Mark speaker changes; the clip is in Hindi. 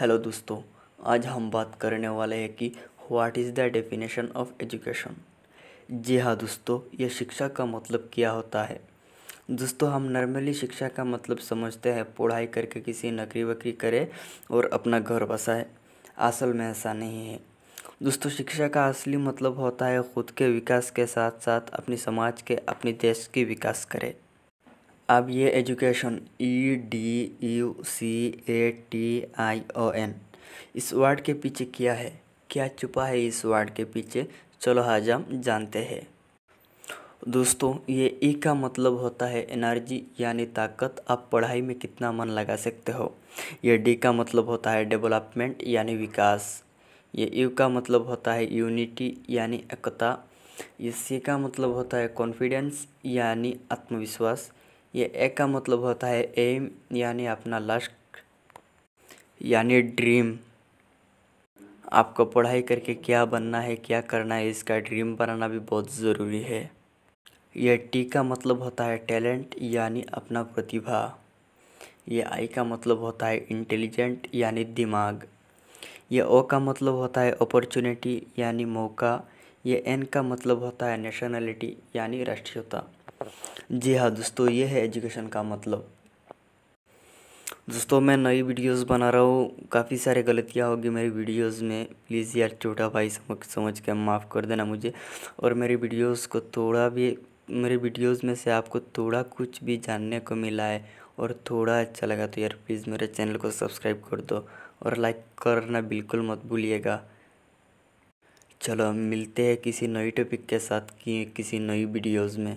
Speaker 1: हेलो दोस्तों आज हम बात करने वाले हैं कि what is the definition of education जी हाँ दोस्तों ये शिक्षा का मतलब क्या होता है दोस्तों हम नॉर्मली शिक्षा का मतलब समझते हैं पढ़ाई करके किसी नौकरी वकरी करे और अपना घर बसाए असल में ऐसा नहीं है दोस्तों शिक्षा का असली मतलब होता है खुद के विकास के साथ साथ अपने समाज के अपने देश के विकास करें अब ये education E D U C A T I O N इस वर्ड के पीछे क्या है क्या छुपा है इस वर्ड के पीछे चलो आज हम जानते हैं दोस्तों ये ई e का मतलब होता है एनर्जी यानी ताकत आप पढ़ाई में कितना मन लगा सकते हो ये डी का मतलब होता है डेवलपमेंट यानी विकास ये यू का मतलब होता है यूनिटी यानी एकता ये सी का मतलब होता है कॉन्फिडेंस यानी आत्मविश्वास ये ए का मतलब होता है एम यानी अपना लश्क यानी ड्रीम आपको पढ़ाई करके क्या बनना है क्या करना है इसका ड्रीम बनाना भी बहुत ज़रूरी है यह टी का मतलब होता है टैलेंट यानी अपना प्रतिभा यह आई का मतलब होता है इंटेलिजेंट यानी दिमाग यह ओ का मतलब होता है अपॉर्चुनिटी यानी मौका यह एन का मतलब होता है नेशनलिटी यानी राष्ट्रीयता जी हाँ दोस्तों ये है एजुकेशन का मतलब दोस्तों मैं नई वीडियोस बना रहा हूँ काफ़ी सारे गलतियाँ होगी मेरी वीडियोस में प्लीज़ यार छोटा भाई समझ समझ के माफ़ कर देना मुझे और मेरी वीडियोस को थोड़ा भी मेरे वीडियोस में से आपको थोड़ा कुछ भी जानने को मिला है और थोड़ा अच्छा लगा तो यार प्लीज़ मेरे चैनल को सब्सक्राइब कर दो और लाइक करना बिल्कुल मत भूलिएगा चलो मिलते हैं किसी नई टॉपिक के साथ किसी नई वीडियोज़ में